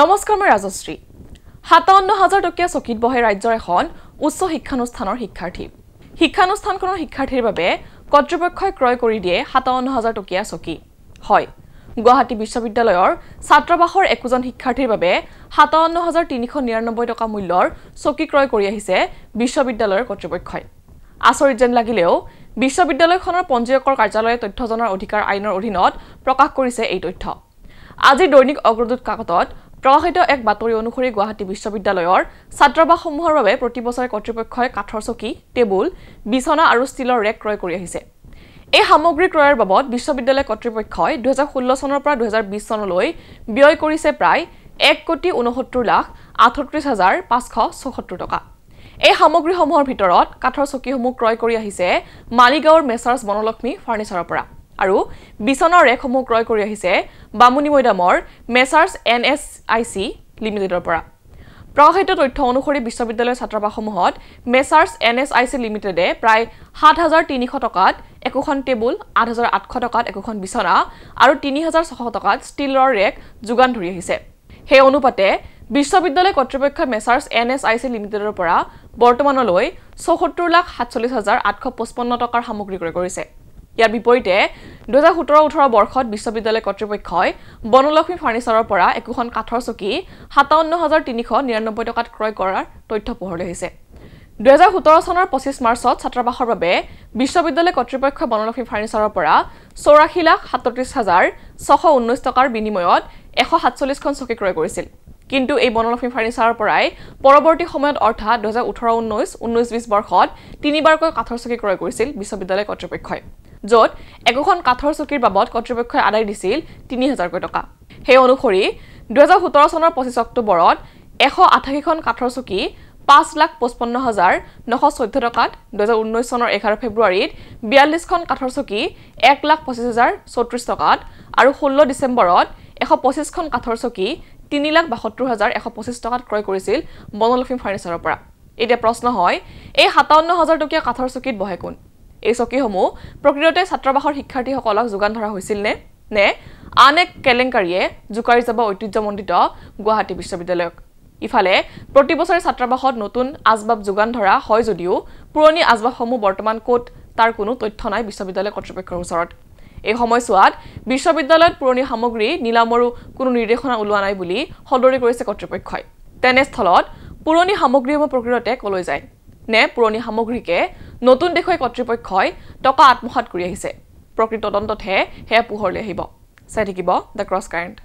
নমস্কাৰ মই ৰাজশ্ৰী সাতাৱন্ন হাজাৰ টকীয়া চকীত বহে ৰাজ্যৰ এখন উচ্চ শিক্ষানুষ্ঠানৰ শিক্ষাৰ্থী শিক্ষানুষ্ঠানখনৰ শিক্ষাৰ্থীৰ বাবে কৰ্তৃপক্ষই ক্ৰয় কৰি দিয়ে সাতাৱন্ন হাজাৰ টকীয়া চকী হয় গুৱাহাটী বিশ্ববিদ্যালয়ৰ ছাত্ৰাবাসৰ একোজন শিক্ষাৰ্থীৰ বাবে সাতাৱন্ন হাজাৰ তিনিশ নিৰান্নব্বৈ টকা মূল্যৰ চকী ক্ৰয় কৰি আহিছে বিশ্ববিদ্যালয়ৰ কৰ্তৃপক্ষই আচৰিত যেন লাগিলেও বিশ্ববিদ্যালয়খনৰ পঞ্জীয়কৰ কাৰ্যালয়ে তথ্য জনাৰ অধিকাৰ আইনৰ অধীনত প্ৰকাশ কৰিছে এই তথ্য আজিৰ দৈনিক অগ্ৰদূত কাকতত প্ৰকাশিত এক বাতৰি অনুসৰি গুৱাহাটী বিশ্ববিদ্যালয়ৰ ছাত্ৰাবাসসমূহৰ বাবে প্ৰতি বছৰে কৰ্তৃপক্ষই কাঠৰ চকী টেবুল বিছনা আৰু ষ্টীলৰ ৰেক ক্ৰয় কৰি আহিছে এই সামগ্ৰী ক্ৰয়ৰ বাবদ বিশ্ববিদ্যালয় কৰ্তৃপক্ষই দুহেজাৰ ষোল্ল চনৰ পৰা দুহেজাৰ বিছ চনলৈ ব্যয় কৰিছে প্ৰায় এক কোটি ঊনসত্তৰ লাখ আঠত্ৰিছ হাজাৰ পাঁচশ চৌসত্তৰ টকা এই সামগ্ৰীসমূহৰ ভিতৰত কাঠৰ চকীসমূহ ক্ৰয় কৰি আহিছে মালিগাঁৱৰ মেচাৰ্ছ বনলক্ষ্মী ফাৰ্ণিচাৰৰ পৰা আৰু বিছনৰ ৰেকসমূহ ক্ৰয় কৰি আহিছে বামুনী মৈদামৰ messrs N S I C লিমিটেডৰ পৰা প্ৰকাশিত তথ্য অনুসৰি বিশ্ববিদ্যালয়ৰ ছাত্ৰাবাসসমূহত messrs N S I C লিমিটেডে প্ৰায় সাত হাজাৰ তিনিশ টকাত একোখন টেবুল আঠ হাজাৰ আঠশ টকাত একোখন বিচনা আৰু তিনি হাজাৰ ছশ টকাত ষ্টীলৰ ৰেক যোগান ধৰি আহিছে সেই অনুপাতে বিশ্ববিদ্যালয় কৰ্তৃপক্ষই messrs N S I C লিমিটেডৰ পৰা বৰ্তমানলৈ চৌসত্তৰ লাখ সাতচল্লিছ হাজাৰ আঠশ পঁচপন্ন টকাৰ সামগ্ৰী ক্ৰয় কৰিছে ইয়াৰ বিপৰীতে দুহেজাৰ সোতৰ ওঠৰ বৰ্ষত বিশ্ববিদ্যালয় কৰ্তৃপক্ষই বনলক্ষ্মী ফাৰ্নিচাৰৰ পৰা একোখন কাঠৰ চকী সাতাৱন্ন হাজাৰ তিনিশ নিৰানব্বৈ টকাত ক্ৰয় কৰাৰ তথ্য পোহৰলৈ আহিছে দুহেজাৰ সোতৰ চনৰ পঁচিছ মাৰ্চত ছাত্ৰাবাসৰ বাবে বিশ্ববিদ্যালয় কৰ্তৃপক্ষই বনলক্ষ্মী ফাৰ্নিচাৰৰ পৰা চৌৰাশী লাখ সাতত্ৰিছ হাজাৰ ছশ ঊনৈছ টকাৰ বিনিময়ত এশ সাতচল্লিছখন চকী ক্ৰয় কৰিছিল কিন্তু এই বনলক্ষ্মী ফাৰ্নিচাৰৰ পৰাই পৰৱৰ্তী সময়ত অৰ্থাৎ দুহেজাৰ ওঠৰ ঊনৈছ ঊনৈছ বিশ বৰ্ষত তিনিবাৰকৈ কাঠৰ চকী ক্ৰয় কৰিছিল বিশ্ববিদ্যালয় কৰ্তৃপক্ষই য'ত একোখন কাঠৰ চকীৰ বাবদ কৰ্তৃপক্ষই আদায় দিছিল তিনি হাজাৰকৈ টকা সেই অনুসৰি দুহেজাৰ সোতৰ চনৰ পঁচিছ অক্টোবৰত এশ আঠাশীখন কাঠৰ চকী পাঁচ লাখ পঁচপন্ন হাজাৰ নশ চৈধ্য টকাত দুহেজাৰ ঊনৈছ চনৰ এঘাৰ ফেব্ৰুৱাৰীত বিয়াল্লিছখন কাঠৰ চকী এক লাখ পঁচিছ হাজাৰ চৌত্ৰিছ টকাত আৰু ষোল্ল ডিচেম্বৰত এশ পঁচিছখন কাঠৰ চকী তিনি লাখ বাসত্তৰ হাজাৰ এশ পঁচিছ টকাত ক্ৰয় কৰিছিল বনলক্ষ্মী ফাৰ্ণিচাৰৰ পৰা এতিয়া প্ৰশ্ন হয় এই সাতাৱন্ন হাজাৰ টকীয়া কাঠৰ চকীত বহে কোন এই চকীসমূহ প্ৰকৃততে ছাত্ৰাবাসৰ শিক্ষাৰ্থীসকলক যোগান ধৰা হৈছিল নে নে আন এক কেলেংকাৰীয়ে জোকাৰি যাব ঐতিহ্যমণ্ডিত গুৱাহাটী বিশ্ববিদ্যালয়ক ইফালে প্ৰতিবছৰে ছাত্ৰাবাসত নতুন আচবাব যোগান ধৰা হয় যদিও পুৰণি আচবাবসমূহ বৰ্তমান ক'ত তাৰ কোনো তথ্য নাই বিশ্ববিদ্যালয় কৰ্তৃপক্ষৰ ওচৰত এই সময়ছোৱাত বিশ্ববিদ্যালয়ত পুৰণি সামগ্ৰী নিলামৰো কোনো নিৰ্দেশনা ওলোৱা নাই বুলি সদৰি কৰিছে কৰ্তৃপক্ষই তেনেস্থলত পুৰণি সামগ্ৰীসমূহ প্ৰকৃততে কলৈ যায় নে পুৰণি সামগ্ৰীকে নতুন দেশৰ কৰ্তৃপক্ষই টকা আত্মসাত কৰি আহিছে প্ৰকৃত তদন্ততহে সেয়া পোহৰলৈ আহিব চাই থাকিব দ্য ক্ৰছ কাৰেণ্ট